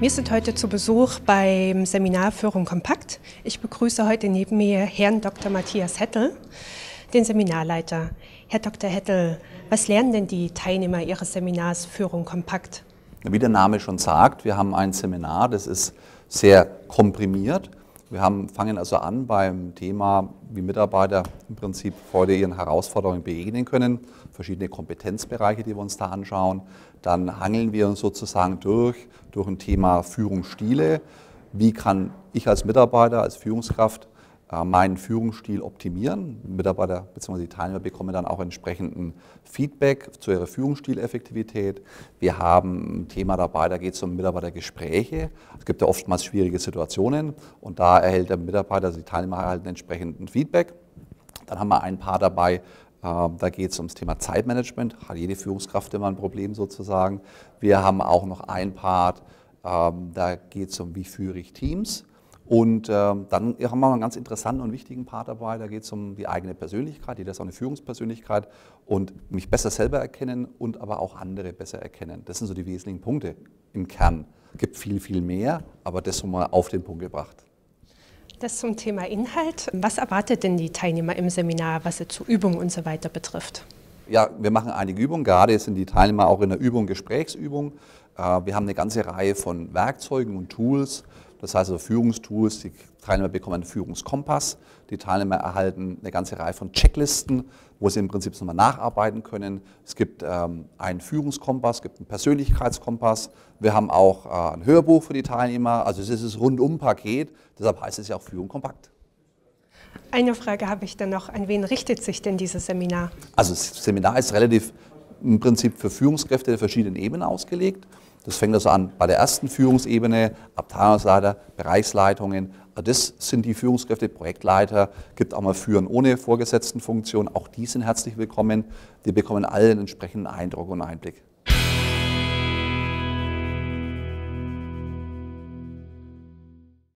Wir sind heute zu Besuch beim Seminar Führung kompakt. Ich begrüße heute neben mir Herrn Dr. Matthias Hettel, den Seminarleiter. Herr Dr. Hettel, was lernen denn die Teilnehmer Ihres Seminars Führung kompakt? Wie der Name schon sagt, wir haben ein Seminar, das ist sehr komprimiert. Wir haben, fangen also an beim Thema, wie Mitarbeiter im Prinzip heute ihren Herausforderungen begegnen können, verschiedene Kompetenzbereiche, die wir uns da anschauen. Dann hangeln wir uns sozusagen durch, durch ein Thema Führungsstile. Wie kann ich als Mitarbeiter, als Führungskraft äh, meinen Führungsstil optimieren. Mitarbeiter bzw. die Teilnehmer bekommen dann auch entsprechenden Feedback zu ihrer Führungsstileffektivität. Wir haben ein Thema dabei, da geht es um Mitarbeitergespräche. Es gibt ja oftmals schwierige Situationen und da erhält der Mitarbeiter, also die Teilnehmer erhalten entsprechenden Feedback. Dann haben wir ein paar dabei, ähm, da geht es ums Thema Zeitmanagement, hat jede Führungskraft immer ein Problem sozusagen. Wir haben auch noch ein Part, ähm, da geht es um, wie führe ich Teams. Und äh, dann haben wir einen ganz interessanten und wichtigen Part dabei. Da geht es um die eigene Persönlichkeit, jeder ist auch eine Führungspersönlichkeit und mich besser selber erkennen und aber auch andere besser erkennen. Das sind so die wesentlichen Punkte im Kern. Es gibt viel, viel mehr, aber das haben wir auf den Punkt gebracht. Das zum Thema Inhalt. Was erwartet denn die Teilnehmer im Seminar, was sie zu Übungen und so weiter betrifft? Ja, wir machen einige Übungen. Gerade sind die Teilnehmer auch in der Übung Gesprächsübung. Äh, wir haben eine ganze Reihe von Werkzeugen und Tools, das heißt also Führungstools, die Teilnehmer bekommen einen Führungskompass, die Teilnehmer erhalten eine ganze Reihe von Checklisten, wo sie im Prinzip nochmal nacharbeiten können. Es gibt ähm, einen Führungskompass, es gibt einen Persönlichkeitskompass. Wir haben auch äh, ein Hörbuch für die Teilnehmer. Also es ist das Rundum-Paket, deshalb heißt es ja auch Führung kompakt. Eine Frage habe ich dann noch. An wen richtet sich denn dieses Seminar? Also das Seminar ist relativ im Prinzip für Führungskräfte der verschiedenen Ebenen ausgelegt. Das fängt also an bei der ersten Führungsebene, Abteilungsleiter, Bereichsleitungen. Das sind die Führungskräfte, Projektleiter, gibt auch mal Führen ohne Vorgesetztenfunktion. Auch die sind herzlich willkommen. Die bekommen allen entsprechenden Eindruck und Einblick.